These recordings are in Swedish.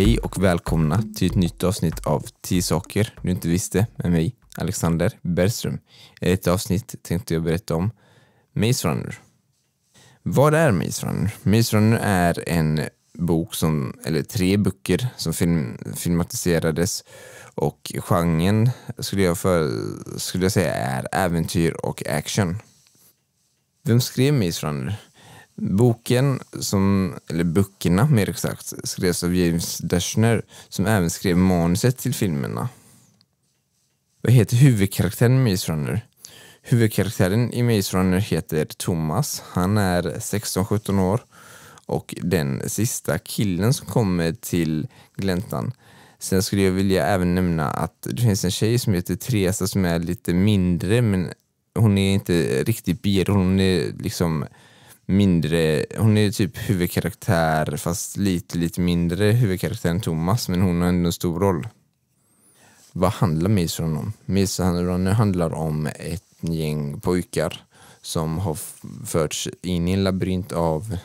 Hej och välkomna till ett nytt avsnitt av 10 saker du inte visste med mig, Alexander Bergström. I detta avsnitt tänkte jag berätta om Maze Runner. Vad är Maze Runner? Maze Runner är en bok som, eller tre böcker som film, filmatiserades och genren skulle jag, för, skulle jag säga är äventyr och action. Vem skrev Maze Runner? Boken, som, eller böckerna mer exakt, skrevs av James Dashner som även skrev manuset till filmerna. Vad heter huvudkaraktären i Maze Runner? Huvudkaraktären i Maze Runner heter Thomas. Han är 16-17 år och den sista killen som kommer till gläntan. Sen skulle jag vilja även nämna att det finns en tjej som heter Teresa som är lite mindre men hon är inte riktigt bjäd, hon är liksom mindre, hon är typ huvudkaraktär fast lite, lite mindre huvudkaraktär än Thomas men hon har ändå en stor roll. Vad handlar Miso om? Miso handlar om ett gäng pojkar som har förts in i en labyrint av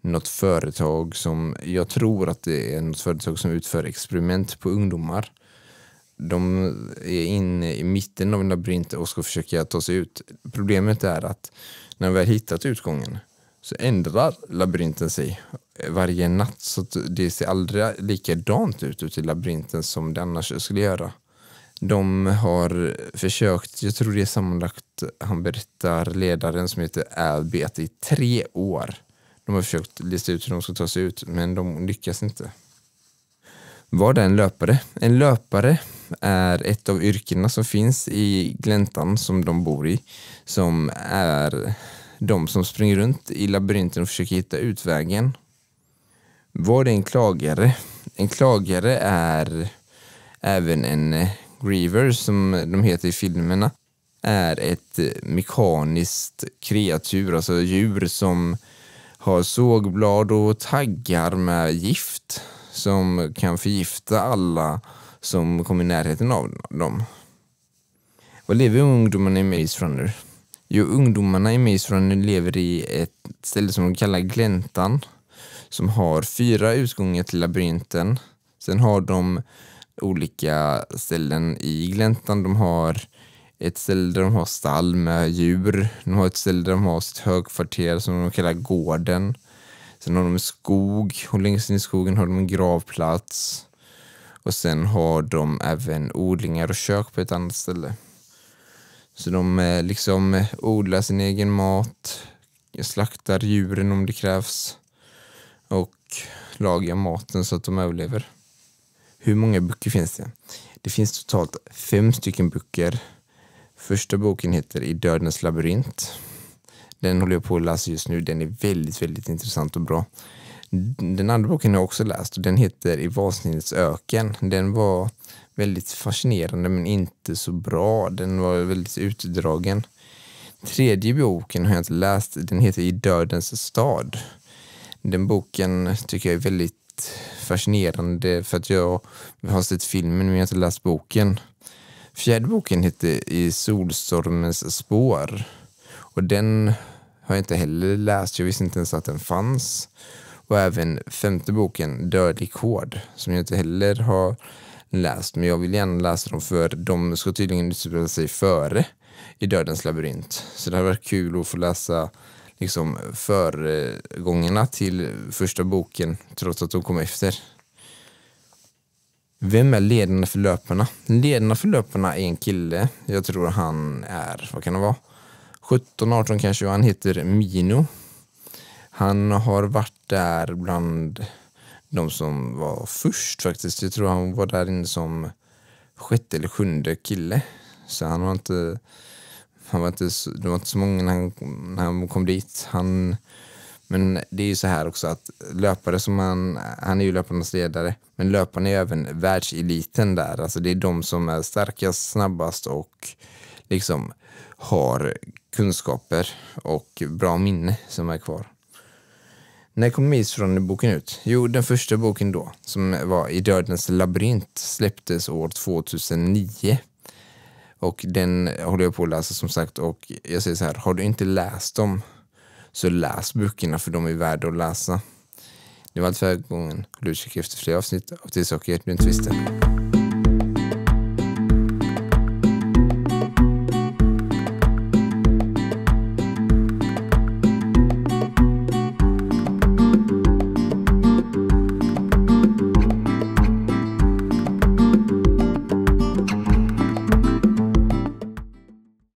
något företag som, jag tror att det är något företag som utför experiment på ungdomar. De är inne i mitten av en labyrint och ska försöka ta sig ut. Problemet är att när vi har hittat utgången så ändrar labyrinten sig eh, varje natt så det ser aldrig likadant ut ute i labyrinten som det annars skulle göra. De har försökt, jag tror det är sammanlagt, han berättar, ledaren som heter Abby, att i tre år de har försökt lista ut hur de ska ta sig ut, men de lyckas inte. Vad är en löpare? En löpare är ett av yrkena som finns i gläntan som de bor i, som är de som springer runt i labyrinten och försöker hitta utvägen. Vad är en klagare? En klagare är även en eh, griever som de heter i filmerna är ett eh, mekaniskt kreatur, alltså djur som har sågblad och taggar med gift som kan förgifta alla som kommer i närheten av dem. Vad lever ungdomarna i Maze Runner? Jo, ungdomarna i Maze lever i ett ställe som de kallar Gläntan som har fyra utgångar till labyrinten. Sen har de olika ställen i gläntan. De har ett ställe där de har stall med djur. De har ett ställe där de har sitt högkvarter som de kallar gården. Sen har de en skog och längst in i skogen har de en gravplats. Och sen har de även odlingar och kök på ett annat ställe. Så de eh, liksom eh, odlar sin egen mat, slaktar djuren om det krävs och lagar maten så att de överlever. Hur många böcker finns det? Det finns totalt fem stycken böcker. Första boken heter I dödens labyrint. Den håller jag på att läsa just nu. Den är väldigt, väldigt intressant och bra. Den andra boken har jag också läst och den heter I vansinnets öken. Den var väldigt fascinerande men inte så bra. Den var väldigt utdragen. Tredje boken har jag inte läst. Den heter I dödens stad. Den boken tycker jag är väldigt fascinerande för att jag har sett filmen men jag har inte läst boken. Fjärde boken heter I solstormens spår och den har jag inte heller läst. Jag visste inte ens att den fanns. Och även femte boken Dödlig kod som jag inte heller har läst, men jag vill gärna läsa dem för de ska tydligen utspela sig före i Dödens labyrint. Så det hade varit kul att få läsa liksom föregångarna till första boken trots att de kom efter. Vem är ledarna för löparna? Ledarna för löparna är en kille. Jag tror han är, vad kan det vara? 17-18 kanske. och Han heter Mino. Han har varit där bland de som var först faktiskt. Jag tror han var där inne som sjätte eller sjunde kille. Så han var inte, han var inte, så, det var inte så många när han, när han kom dit. Han, men det är ju så här också att löpare som han, han är ju löparnas ledare, men löparna är även världseliten där. Alltså det är de som är starkast, snabbast och liksom har kunskaper och bra minne som är kvar. När kom boken ut? Jo, den första boken då, som var I dödens labyrint, släpptes år 2009. Och den håller jag på att läsa som sagt och jag säger så här, har du inte läst dem så läs böckerna för de är värda att läsa. Det var allt för gången. Håll utkik efter fler avsnitt av Tidsaker du inte visste.